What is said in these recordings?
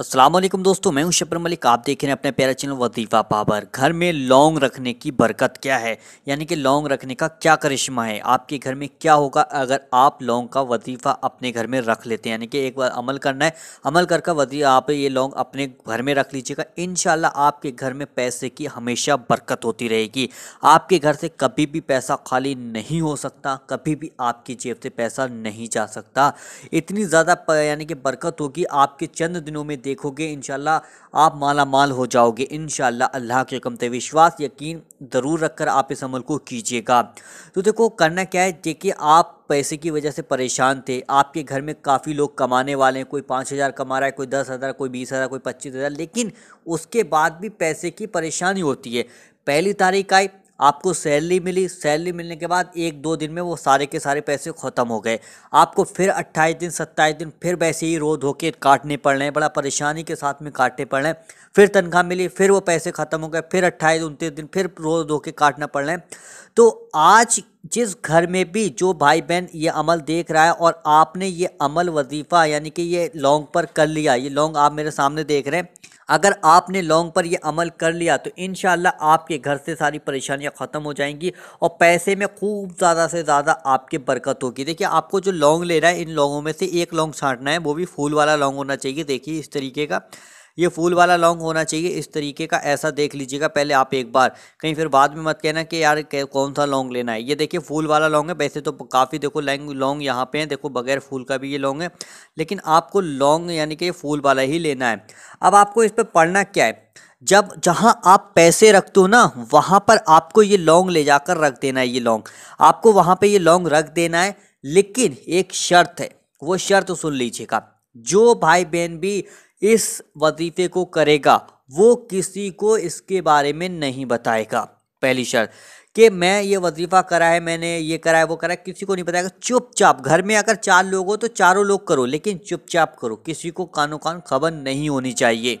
असलम दोस्तों मैं हूं शपर मलिक आप देख रहे हैं अपने प्यारा चैनल वजीफ़ा पाबर घर में लौंग रखने की बरकत क्या है यानी कि लौंग रखने का क्या करिश्मा है आपके घर में क्या होगा अगर आप लौंग का वजीफ़ा अपने घर में रख लेते हैं यानी कि एक बार अमल करना है अमल कर वजी आप ये लौंग अपने घर में रख लीजिएगा इन आपके घर में पैसे की हमेशा बरकत होती रहेगी आपके घर से कभी भी पैसा खाली नहीं हो सकता कभी भी आपकी जेब से पैसा नहीं जा सकता इतनी ज़्यादा यानी कि बरकत होगी आपके चंद दिनों में देखोगे इन आप माला माल हो जाओगे इन अल्लाह के कमते विश्वास यकीन ज़रूर रख कर आप इस अमल को कीजिएगा तो देखो करना क्या है देखिए आप पैसे की वजह से परेशान थे आपके घर में काफ़ी लोग कमाने वाले हैं कोई पाँच हज़ार कमा रहा है कोई दस हज़ार कोई बीस हज़ार कोई पच्चीस हज़ार लेकिन उसके बाद भी पैसे की परेशानी होती है पहली तारीख आई आपको सैलरी मिली सैलरी मिलने के बाद एक दो दिन में वो सारे के सारे पैसे ख़त्म हो गए आपको फिर अट्ठाईस दिन सत्ताईस दिन फिर वैसे ही रो धो के काटने पड़ रहे हैं बड़ा परेशानी के साथ में काटने पड़ रहे हैं फिर तनख्वाह मिली फिर वो पैसे ख़त्म हो गए फिर अट्ठाईस उनतीस दिन फिर रो धो के काटना पड़ रहे हैं तो आज जिस घर में भी जो भाई बहन ये अमल देख रहा है और आपने ये अमल वजीफ़ा यानी कि ये लॉन्ग पर कर लिया ये लॉन्ग आप मेरे सामने देख रहे हैं अगर आपने लॉन्ग पर यह अमल कर लिया तो इन आपके घर से सारी परेशानियां ख़त्म हो जाएंगी और पैसे में खूब ज़्यादा से ज़्यादा आपके बरकत होगी देखिए आपको जो ले लेना है इन लॉन्गों में से एक लॉन्ग छाँटना है वो भी फूल वाला लॉन्ग होना चाहिए देखिए इस तरीके का ये फूल वाला लॉन्ग होना चाहिए इस तरीके का ऐसा देख लीजिएगा पहले आप एक बार कहीं फिर बाद में मत कहना कि यार कौन सा लॉन्ग लेना है ये देखिए फूल वाला लॉन्ग है वैसे तो काफ़ी देखो लैंग लॉन्ग यहाँ पे है देखो बगैर फूल का भी ये लॉन्ग है लेकिन आपको लॉन्ग यानी कि फूल वाला ही लेना है अब आपको इस पर पढ़ना क्या है जब जहां आप पैसे रखते हो ना वहां पर आपको ये लॉन्ग ले जाकर रख देना है ये लॉन्ग आपको वहां पे ये लॉन्ग रख देना है लेकिन एक शर्त है वो शर्त सुन लीजिएगा जो भाई बहन भी इस वजीफे को करेगा वो किसी को इसके बारे में नहीं बताएगा पहली शर्त कि मैं ये वजीफ़ा करा है मैंने ये करा है वो करा है किसी को नहीं बताएगा चुपचाप घर में अगर चार लोग हो तो चारों लोग करो लेकिन चुपचाप करो किसी को कानों कान खबर नहीं होनी चाहिए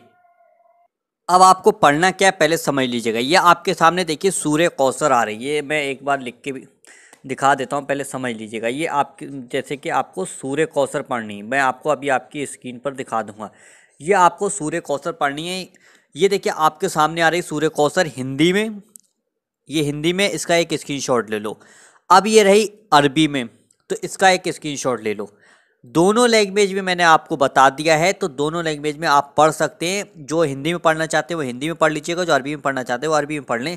अब आपको पढ़ना क्या है पहले समझ लीजिएगा ये आपके सामने देखिए सूर्य कौसर आ रही है मैं एक बार लिख के भी दिखा देता हूँ पहले समझ लीजिएगा ये आपके जैसे कि आपको सूर्य कौसर पढ़नी मैं आपको अभी आपकी स्क्रीन पर दिखा दूँगा ये आपको सूर्य कौशर पढ़नी है ये देखिए आपके सामने आ रही सूर्य कौशर हिंदी में ये हिंदी में इसका एक स्क्रीनशॉट ले लो अब ये रही अरबी में तो इसका एक स्क्रीनशॉट ले लो दोनों लैंग्वेज में मैंने आपको बता दिया है तो दोनों लैंग्वेज में आप पढ़ सकते हैं जो हिंदी में पढ़ना चाहते हैं वो हिंदी में पढ़ लीजिएगा जो अरबी में पढ़ना चाहते हैं वो अरबी में पढ़ लें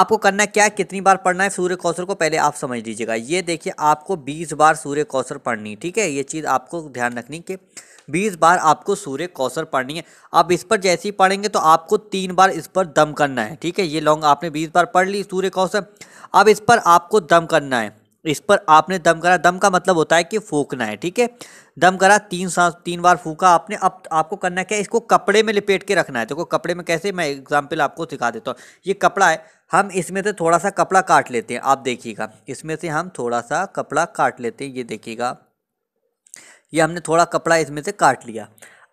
आपको करना क्या है कितनी बार पढ़ना है सूर्य कौशल को पहले आप समझ लीजिएगा ये देखिए आपको बीस बार सूर्य कौशल पढ़नी ठीक है ये चीज़ आपको ध्यान रखनी कि बीस बार आपको सूर्य कौशर पढ़नी है आप इस पर जैसे ही पढ़ेंगे तो आपको तीन बार इस पर दम करना है ठीक है ये लॉन्ग आपने बीस बार पढ़ ली सूर्य कौशल अब इस पर आपको दम करना है इस पर आपने दम करा दम का मतलब होता है कि फूकना है ठीक है दम करा तीन सांस तीन बार फूका आपने अब आपको करना क्या है इसको कपड़े में लपेट के रखना है देखो तो कपड़े में कैसे मैं एग्जाम्पल आपको सिखा देता हूँ ये कपड़ा है हम इसमें से थोड़ा सा कपड़ा काट लेते हैं आप देखिएगा इसमें से हम थोड़ा सा कपड़ा काट लेते हैं ये देखिएगा ये हमने थोड़ा कपड़ा इसमें से काट लिया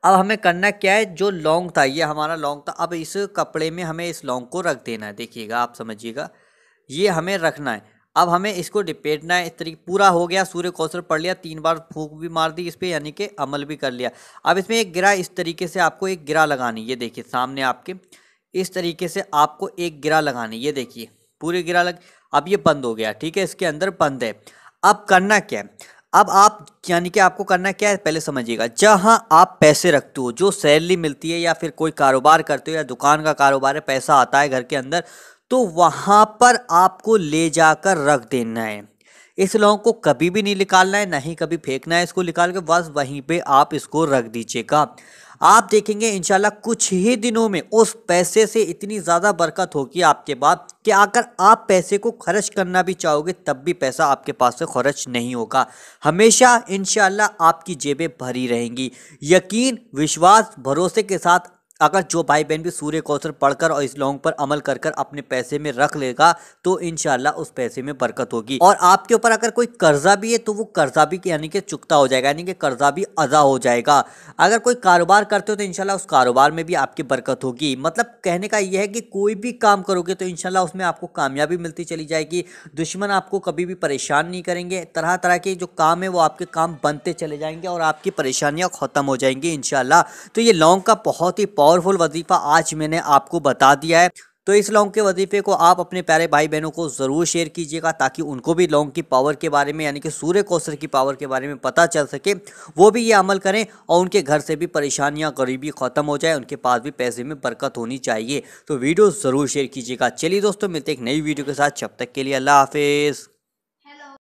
अब हमें करना क्या है जो लॉन्ग था ये हमारा लॉन्ग था अब इस कपड़े में हमें इस लॉन्ग को रख देना है देखिएगा आप समझिएगा ये हमें रखना है अब हमें इसको डिपेटना है इस तरीके पूरा हो गया सूर्य कौशल पढ़ लिया तीन बार फूक भी मार दी इस पर यानी कि अमल भी कर लिया अब इसमें एक गिरा इस तरीके से आपको एक गिरा लगानी ये देखिए सामने आपके इस तरीके से आपको एक गिरा लगानी ये देखिए पूरी गिरा लग अब ये बंद हो गया ठीक है इसके अंदर बंद है अब करना क्या है अब आप यानी कि आपको करना क्या है पहले समझिएगा जहां आप पैसे रखते हो जो सैलरी मिलती है या फिर कोई कारोबार करते हो या दुकान का कारोबार है पैसा आता है घर के अंदर तो वहां पर आपको ले जाकर रख देना है इस लोगों को कभी भी नहीं निकालना है ना ही कभी फेंकना है इसको निकाल के बस वहीं पे आप इसको रख दीजिएगा आप देखेंगे इनशाला कुछ ही दिनों में उस पैसे से इतनी ज़्यादा बरकत होगी आपके बाद कि अगर आप पैसे को खर्च करना भी चाहोगे तब भी पैसा आपके पास से खर्च नहीं होगा हमेशा इनशाला आपकी जेबें भरी रहेंगी यकीन विश्वास भरोसे के साथ अगर जो भाई बहन भी सूर्य कौशल पढ़कर और इस लॉन्ग पर अमल कर कर अपने पैसे में रख लेगा तो इनशाला उस पैसे में बरकत होगी और आपके ऊपर अगर कोई कर्जा भी है तो वो कर्जा भी यानी कि चुकता हो जाएगा यानी कि कर्जा भी अदा हो जाएगा अगर कोई कारोबार करते हो तो इनशाला उस कारोबार में भी आपकी बरकत होगी मतलब कहने का यह है कि कोई भी काम करोगे तो इनशाला उसमें आपको कामयाबी मिलती चली जाएगी दुश्मन आपको कभी भी परेशान नहीं करेंगे तरह तरह के जो काम है वो आपके काम बनते चले जाएंगे और आपकी परेशानियाँ ख़त्म हो जाएंगी इनशाला तो ये लौंग का बहुत ही पॉज पावरफुल वजीफ़ा आज मैंने आपको बता दिया है तो इस लौंग के वजीफे को आप अपने प्यारे भाई बहनों को ज़रूर शेयर कीजिएगा ताकि उनको भी लौंग की पावर के बारे में यानी कि सूर्य कौशल की पावर के बारे में पता चल सके वो भी ये अमल करें और उनके घर से भी परेशानियाँ गरीबी ख़त्म हो जाए उनके पास भी पैसे में बरकत होनी चाहिए तो वीडियो ज़रूर शेयर कीजिएगा चलिए दोस्तों मिलते एक नई वीडियो के साथ जब तक के लिए अल्लाह हाफिज़